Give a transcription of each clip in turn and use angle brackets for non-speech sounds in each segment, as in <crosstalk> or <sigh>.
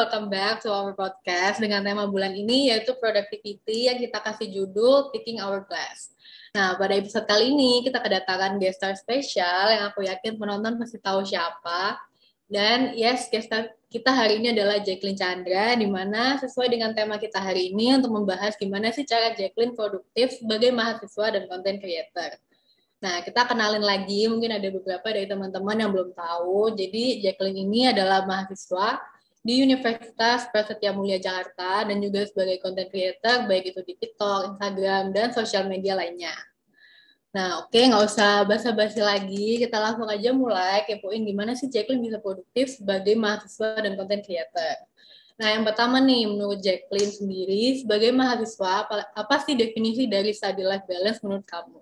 welcome back to our podcast dengan tema bulan ini yaitu productivity yang kita kasih judul Taking Our Class. Nah, pada episode kali ini kita kedatangan guest star spesial yang aku yakin penonton pasti tahu siapa. Dan yes, guest star kita hari ini adalah Jacqueline Chandra, di mana sesuai dengan tema kita hari ini untuk membahas gimana sih cara Jacqueline produktif sebagai mahasiswa dan content creator. Nah, kita kenalin lagi, mungkin ada beberapa dari teman-teman yang belum tahu. Jadi, Jacqueline ini adalah mahasiswa di Universitas Prasetya Mulia Jakarta dan juga sebagai content creator baik itu di TikTok, Instagram, dan sosial media lainnya. Nah, oke, okay, nggak usah basa-basi lagi, kita langsung aja mulai kepoin gimana sih Jacqueline bisa produktif sebagai mahasiswa dan content creator. Nah, yang pertama nih, menurut Jacqueline sendiri, sebagai mahasiswa, apa, apa sih definisi dari study life balance menurut kamu?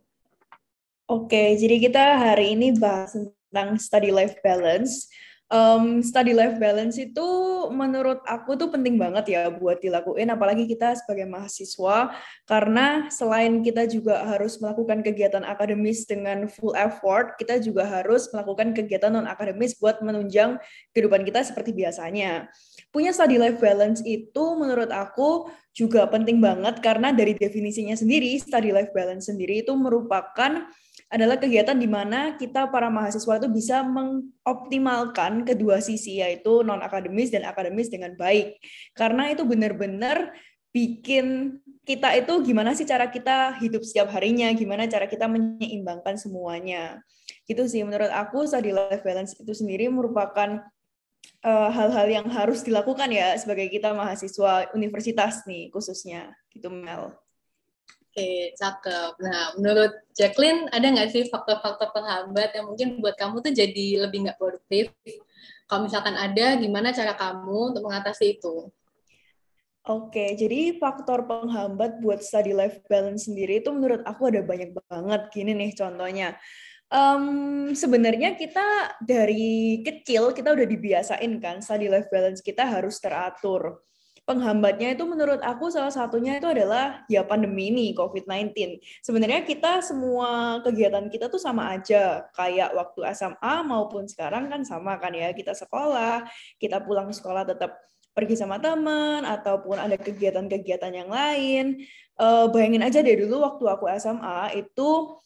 Oke, okay, jadi kita hari ini bahas tentang study life balance um, study life balance itu menurut aku tuh penting banget ya buat dilakuin apalagi kita sebagai mahasiswa karena selain kita juga harus melakukan kegiatan akademis dengan full effort kita juga harus melakukan kegiatan non akademis buat menunjang kehidupan kita seperti biasanya punya study life balance itu menurut aku juga penting banget karena dari definisinya sendiri study life balance sendiri itu merupakan adalah kegiatan di mana kita para mahasiswa itu bisa mengoptimalkan kedua sisi yaitu non akademis dan akademis dengan baik. Karena itu benar-benar bikin kita itu gimana sih cara kita hidup setiap harinya, gimana cara kita menyeimbangkan semuanya. Gitu sih menurut aku study life balance itu sendiri merupakan eh, hal-hal uh, hal -hal yang harus dilakukan ya sebagai kita mahasiswa universitas nih khususnya gitu Mel. Oke, cakep. Nah, menurut Jacqueline, ada nggak sih faktor-faktor penghambat yang mungkin buat kamu tuh jadi lebih nggak produktif? Kalau misalkan ada, gimana cara kamu untuk mengatasi itu? Oke, jadi faktor penghambat buat study life balance sendiri itu menurut aku ada banyak banget. Gini nih contohnya. Um, sebenarnya kita dari kecil kita udah dibiasain kan study life balance kita harus teratur penghambatnya itu menurut aku salah satunya itu adalah ya pandemi ini COVID-19. Sebenarnya kita semua kegiatan kita tuh sama aja, kayak waktu SMA maupun sekarang kan sama kan ya, kita sekolah, kita pulang sekolah tetap pergi sama teman ataupun ada kegiatan-kegiatan yang lain. Uh, bayangin aja deh dulu waktu aku SMA itu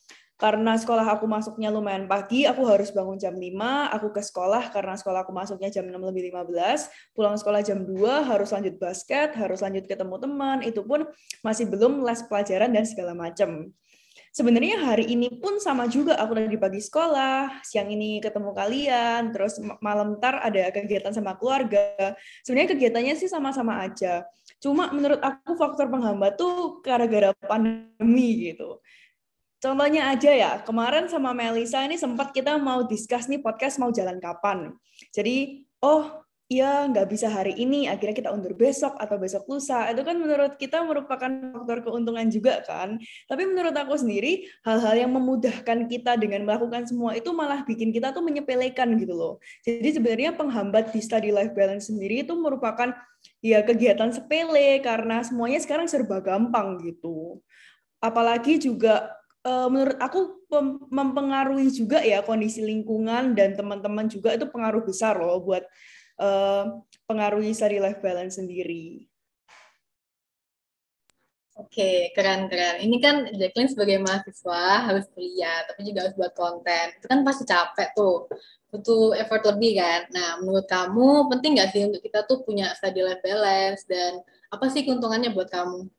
karena sekolah aku masuknya lumayan pagi, aku harus bangun jam 5, aku ke sekolah karena sekolah aku masuknya jam 6 lebih 15, pulang sekolah jam 2, harus lanjut basket, harus lanjut ketemu teman, itu pun masih belum les pelajaran dan segala macam. Sebenarnya hari ini pun sama juga, aku lagi pagi sekolah, siang ini ketemu kalian, terus malam ntar ada kegiatan sama keluarga. Sebenarnya kegiatannya sih sama-sama aja. Cuma menurut aku faktor penghambat tuh gara-gara pandemi gitu Contohnya aja ya, kemarin sama Melisa ini sempat kita mau discuss nih podcast mau jalan kapan. Jadi, oh iya nggak bisa hari ini, akhirnya kita undur besok atau besok lusa. Itu kan menurut kita merupakan faktor keuntungan juga kan. Tapi menurut aku sendiri, hal-hal yang memudahkan kita dengan melakukan semua itu malah bikin kita tuh menyepelekan gitu loh. Jadi sebenarnya penghambat di study life balance sendiri itu merupakan ya kegiatan sepele karena semuanya sekarang serba gampang gitu. Apalagi juga uh, menurut aku mempengaruhi juga ya kondisi lingkungan dan teman-teman juga itu pengaruh besar loh buat uh, pengaruhi sari life balance sendiri. Oke, okay, keren-keren. Ini kan Jacqueline sebagai mahasiswa harus kuliah, tapi juga harus buat konten. Itu kan pasti capek tuh. Butuh effort lebih kan. Nah, menurut kamu penting nggak sih untuk kita tuh punya study life balance dan apa sih keuntungannya buat kamu?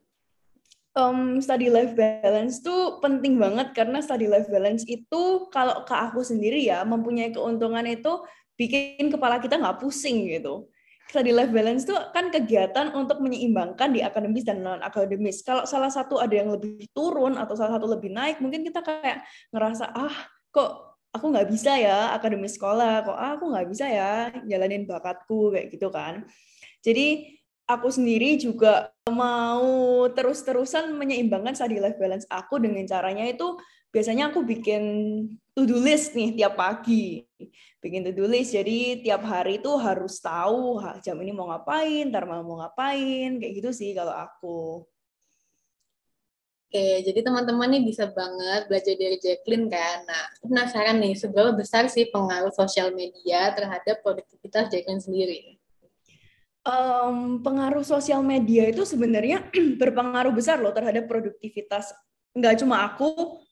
um, study life balance tuh penting banget karena study life balance itu kalau ke aku sendiri ya mempunyai keuntungan itu bikin kepala kita nggak pusing gitu. Study life balance tuh kan kegiatan untuk menyeimbangkan di akademis dan non akademis. Kalau salah satu ada yang lebih turun atau salah satu lebih naik, mungkin kita kayak ngerasa ah kok aku nggak bisa ya akademis sekolah, kok ah, aku nggak bisa ya jalanin bakatku kayak gitu kan. Jadi aku sendiri juga mau terus-terusan menyeimbangkan study life balance aku dengan caranya itu biasanya aku bikin to-do list nih tiap pagi. Bikin to-do list, jadi tiap hari itu harus tahu jam ini mau ngapain, ntar malam mau ngapain, kayak gitu sih kalau aku. Oke, jadi teman-teman nih bisa banget belajar dari Jacqueline kan. Nah, penasaran nih, seberapa besar sih pengaruh sosial media terhadap produktivitas Jacqueline sendiri? um, pengaruh sosial media itu sebenarnya <clears throat> berpengaruh besar loh terhadap produktivitas. Nggak cuma aku,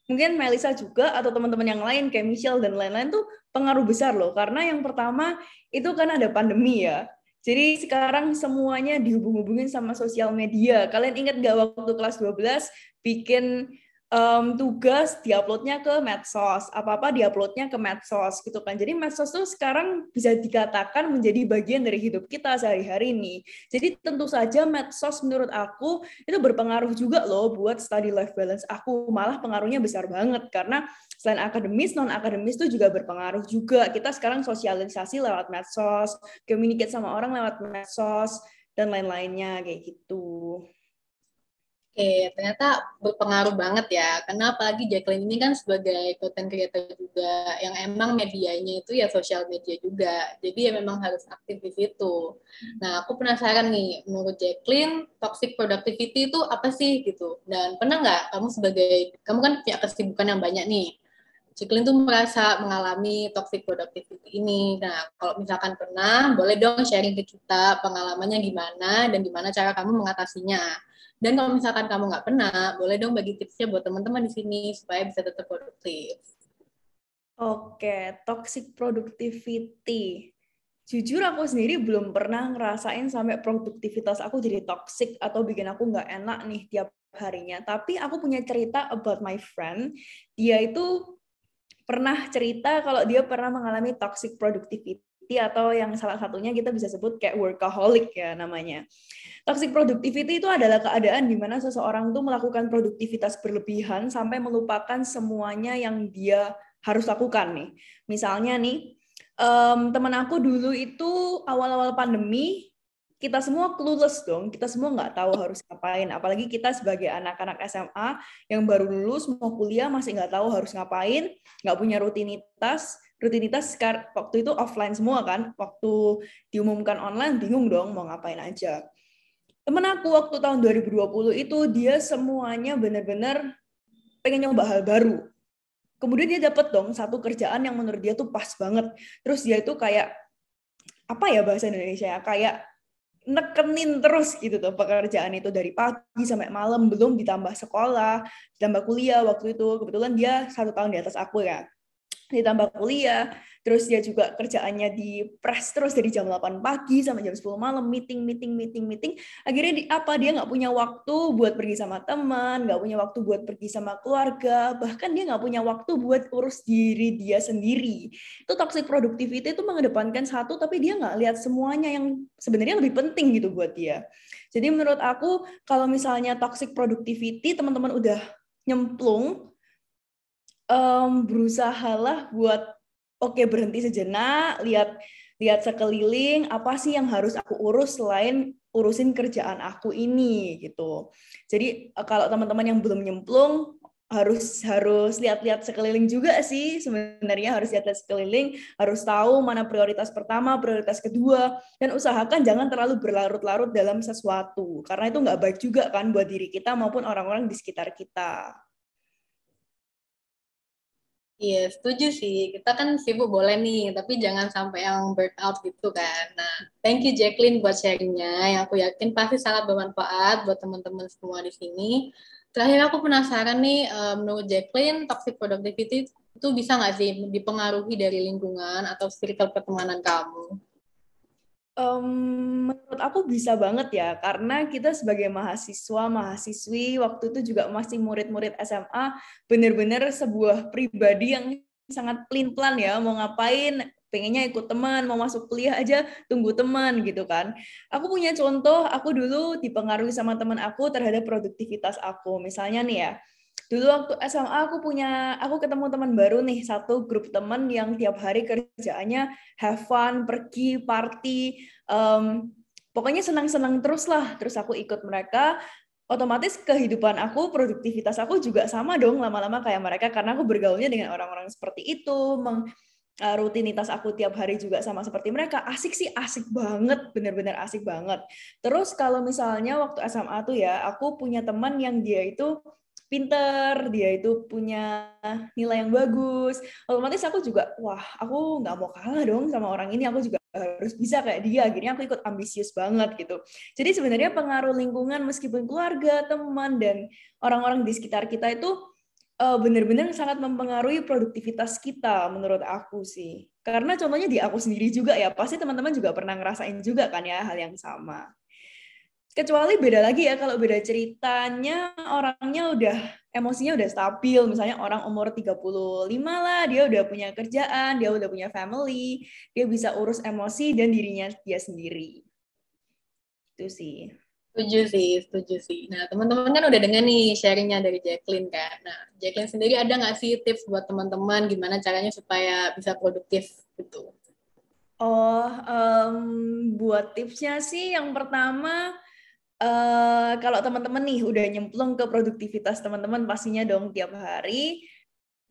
mungkin Melisa juga atau teman-teman yang lain kayak Michelle dan lain-lain tuh pengaruh besar loh. Karena yang pertama itu kan ada pandemi ya. Jadi sekarang semuanya dihubung-hubungin sama sosial media. Kalian ingat gak waktu kelas 12 bikin um, tugas diuploadnya ke medsos, apa-apa diuploadnya ke medsos gitu kan. Jadi medsos tuh sekarang bisa dikatakan menjadi bagian dari hidup kita sehari-hari ini. Jadi tentu saja medsos menurut aku itu berpengaruh juga loh buat study life balance aku. Malah pengaruhnya besar banget karena selain akademis, non-akademis itu juga berpengaruh juga. Kita sekarang sosialisasi lewat medsos, communicate sama orang lewat medsos, dan lain-lainnya kayak gitu. Oke, ternyata berpengaruh banget ya. Karena apalagi Jacqueline ini kan sebagai content creator juga, yang emang medianya itu ya sosial media juga. Jadi ya memang harus aktif di situ. Nah, aku penasaran nih, menurut Jacqueline, toxic productivity itu apa sih gitu? Dan pernah nggak kamu sebagai, kamu kan punya kesibukan yang banyak nih. Jacqueline tuh merasa mengalami toxic productivity ini. Nah, kalau misalkan pernah, boleh dong sharing ke kita pengalamannya gimana dan gimana cara kamu mengatasinya dan kalau misalkan kamu nggak pernah, boleh dong bagi tipsnya buat teman-teman di sini supaya bisa tetap produktif. Oke, toxic productivity. Jujur aku sendiri belum pernah ngerasain sampai produktivitas aku jadi toxic atau bikin aku nggak enak nih tiap harinya. Tapi aku punya cerita about my friend. Dia itu pernah cerita kalau dia pernah mengalami toxic productivity productivity atau yang salah satunya kita bisa sebut kayak workaholic ya namanya. Toxic productivity itu adalah keadaan di mana seseorang tuh melakukan produktivitas berlebihan sampai melupakan semuanya yang dia harus lakukan nih. Misalnya nih, um, teman aku dulu itu awal-awal pandemi kita semua clueless dong, kita semua nggak tahu harus ngapain. Apalagi kita sebagai anak-anak SMA yang baru lulus mau kuliah masih nggak tahu harus ngapain, nggak punya rutinitas, rutinitas waktu itu offline semua kan waktu diumumkan online bingung dong mau ngapain aja temen aku waktu tahun 2020 itu dia semuanya bener-bener pengen nyoba hal baru kemudian dia dapet dong satu kerjaan yang menurut dia tuh pas banget terus dia itu kayak apa ya bahasa Indonesia ya kayak nekenin terus gitu tuh pekerjaan itu dari pagi sampai malam belum ditambah sekolah ditambah kuliah waktu itu kebetulan dia satu tahun di atas aku ya ditambah kuliah, terus dia juga kerjaannya di press terus dari jam 8 pagi sampai jam 10 malam, meeting, meeting, meeting, meeting. Akhirnya di, apa dia nggak punya waktu buat pergi sama teman, nggak punya waktu buat pergi sama keluarga, bahkan dia nggak punya waktu buat urus diri dia sendiri. Itu toxic productivity itu mengedepankan satu, tapi dia nggak lihat semuanya yang sebenarnya lebih penting gitu buat dia. Jadi menurut aku kalau misalnya toxic productivity teman-teman udah nyemplung um, berusahalah buat oke okay, berhenti sejenak, lihat lihat sekeliling apa sih yang harus aku urus selain urusin kerjaan aku ini gitu. Jadi eh, kalau teman-teman yang belum nyemplung harus harus lihat-lihat sekeliling juga sih sebenarnya harus lihat-lihat sekeliling harus tahu mana prioritas pertama prioritas kedua dan usahakan jangan terlalu berlarut-larut dalam sesuatu karena itu nggak baik juga kan buat diri kita maupun orang-orang di sekitar kita. Iya, setuju sih. Kita kan sibuk boleh nih, tapi jangan sampai yang burn out gitu kan. Nah, thank you Jacqueline buat sharingnya, yang aku yakin pasti sangat bermanfaat buat teman-teman semua di sini. Terakhir aku penasaran nih, eh, menurut Jacqueline, toxic productivity itu bisa nggak sih dipengaruhi dari lingkungan atau circle pertemanan kamu? Um, menurut aku bisa banget ya, karena kita sebagai mahasiswa, mahasiswi, waktu itu juga masih murid-murid SMA, benar-benar sebuah pribadi yang sangat pelin-pelan ya, mau ngapain, pengennya ikut teman, mau masuk kuliah aja tunggu teman gitu kan. Aku punya contoh, aku dulu dipengaruhi sama teman aku terhadap produktivitas aku. Misalnya nih ya, dulu waktu SMA aku punya aku ketemu teman baru nih satu grup teman yang tiap hari kerjaannya have fun pergi party um, pokoknya senang-senang terus lah terus aku ikut mereka otomatis kehidupan aku produktivitas aku juga sama dong lama-lama kayak mereka karena aku bergaulnya dengan orang-orang seperti itu meng e, rutinitas aku tiap hari juga sama seperti mereka asik sih asik banget bener-bener asik banget terus kalau misalnya waktu SMA tuh ya aku punya teman yang dia itu pinter, dia itu punya nilai yang bagus. Otomatis aku juga, wah, aku nggak mau kalah dong sama orang ini. Aku juga harus bisa kayak dia. Akhirnya aku ikut ambisius banget gitu. Jadi sebenarnya pengaruh lingkungan, meskipun keluarga, teman, dan orang-orang di sekitar kita itu eh, benar-benar sangat mempengaruhi produktivitas kita menurut aku sih. Karena contohnya di aku sendiri juga ya, pasti teman-teman juga pernah ngerasain juga kan ya hal yang sama kecuali beda lagi ya kalau beda ceritanya orangnya udah emosinya udah stabil misalnya orang umur 35 lah dia udah punya kerjaan dia udah punya family dia bisa urus emosi dan dirinya dia sendiri itu sih setuju sih setuju sih nah teman-teman kan udah dengar nih sharingnya dari Jacqueline kan nah Jacqueline sendiri ada nggak sih tips buat teman-teman gimana caranya supaya bisa produktif gitu Oh, um, buat tipsnya sih yang pertama Eh, kalau teman-teman nih udah nyemplung ke produktivitas teman-teman pastinya dong tiap hari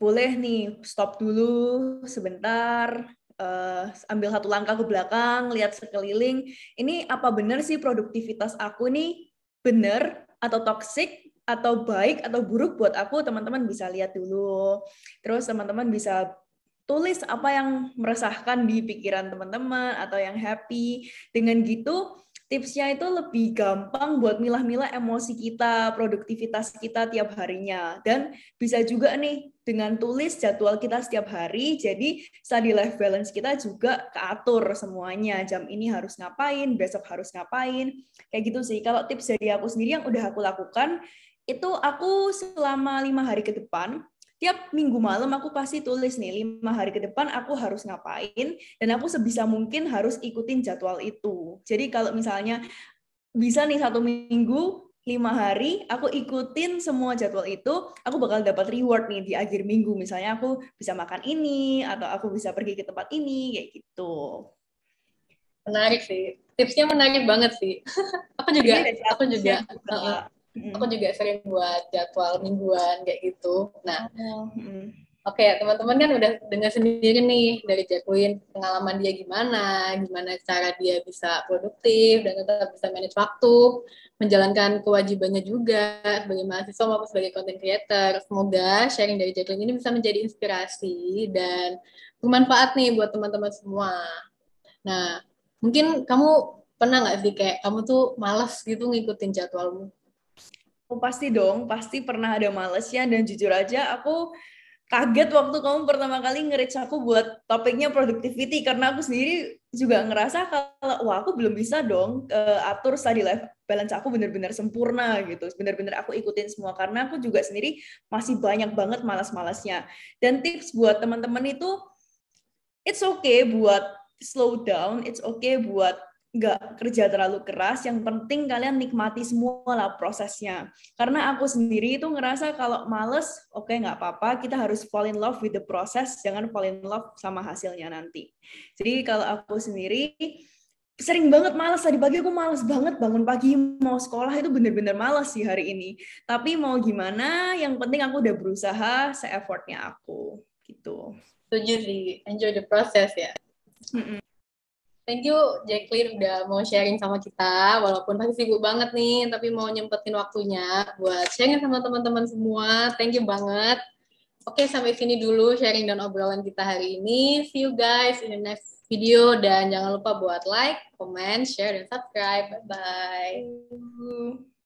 boleh nih stop dulu sebentar uh, ambil satu langkah ke belakang lihat sekeliling ini apa benar sih produktivitas aku nih benar atau toxic atau baik atau buruk buat aku teman-teman bisa lihat dulu terus teman-teman bisa tulis apa yang meresahkan di pikiran teman-teman atau yang happy dengan gitu tipsnya itu lebih gampang buat milah-milah emosi kita, produktivitas kita tiap harinya. Dan bisa juga nih dengan tulis jadwal kita setiap hari, jadi study life balance kita juga keatur semuanya. Jam ini harus ngapain, besok harus ngapain, kayak gitu sih. Kalau tips dari aku sendiri yang udah aku lakukan, itu aku selama lima hari ke depan, tiap minggu malam aku pasti tulis nih lima hari ke depan aku harus ngapain dan aku sebisa mungkin harus ikutin jadwal itu jadi kalau misalnya bisa nih satu minggu lima hari aku ikutin semua jadwal itu aku bakal dapat reward nih di akhir minggu misalnya aku bisa makan ini atau aku bisa pergi ke tempat ini kayak gitu menarik sih tipsnya menarik banget sih <laughs> aku juga iya, aku juga uh, mm Aku juga sering buat jadwal mingguan kayak gitu. Nah, mm-hmm. oke okay, teman-teman kan udah dengar sendiri nih dari Jacqueline pengalaman dia gimana, gimana cara dia bisa produktif dan tetap bisa manage waktu, menjalankan kewajibannya juga sebagai mahasiswa maupun sebagai content creator. Semoga sharing dari Jacqueline ini bisa menjadi inspirasi dan bermanfaat nih buat teman-teman semua. Nah, mungkin kamu pernah nggak sih kayak kamu tuh malas gitu ngikutin jadwalmu? Oh, pasti dong, pasti pernah ada malesnya dan jujur aja aku kaget waktu kamu pertama kali nge aku buat topiknya productivity karena aku sendiri juga ngerasa kalau wah aku belum bisa dong uh, atur study life balance aku benar-benar sempurna gitu. Benar-benar aku ikutin semua karena aku juga sendiri masih banyak banget malas-malasnya. Dan tips buat teman-teman itu it's okay buat slow down, it's okay buat nggak kerja terlalu keras. Yang penting kalian nikmati semua lah prosesnya. Karena aku sendiri itu ngerasa kalau males, oke okay, nggak apa-apa, kita harus fall in love with the process, jangan fall in love sama hasilnya nanti. Jadi kalau aku sendiri sering banget males tadi pagi aku males banget bangun pagi mau sekolah itu bener-bener males sih hari ini tapi mau gimana yang penting aku udah berusaha se-effortnya aku gitu setuju sih enjoy the process ya mm -mm. Thank you Jacqueline udah mau sharing sama kita, walaupun pasti sibuk banget nih, tapi mau nyempetin waktunya buat sharing sama teman-teman semua. Thank you banget. Oke, sampai sini dulu sharing dan obrolan kita hari ini. See you guys in the next video dan jangan lupa buat like, comment, share, dan subscribe. Bye-bye.